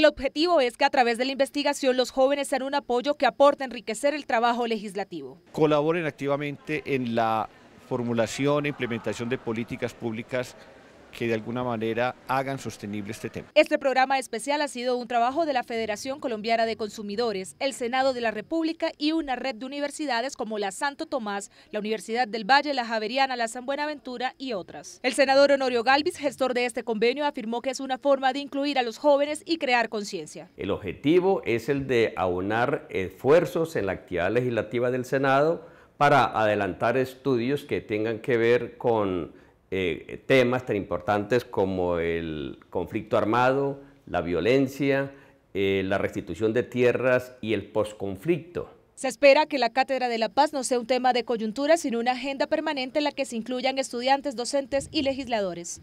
El objetivo es que a través de la investigación los jóvenes sean un apoyo que aporte a enriquecer el trabajo legislativo. Colaboren activamente en la formulación e implementación de políticas públicas que de alguna manera hagan sostenible este tema. Este programa especial ha sido un trabajo de la Federación Colombiana de Consumidores, el Senado de la República y una red de universidades como la Santo Tomás, la Universidad del Valle, la Javeriana, la San Buenaventura y otras. El senador Honorio Galvis, gestor de este convenio, afirmó que es una forma de incluir a los jóvenes y crear conciencia. El objetivo es el de aunar esfuerzos en la actividad legislativa del Senado para adelantar estudios que tengan que ver con eh, temas tan importantes como el conflicto armado, la violencia, eh, la restitución de tierras y el posconflicto. Se espera que la Cátedra de la Paz no sea un tema de coyuntura, sino una agenda permanente en la que se incluyan estudiantes, docentes y legisladores.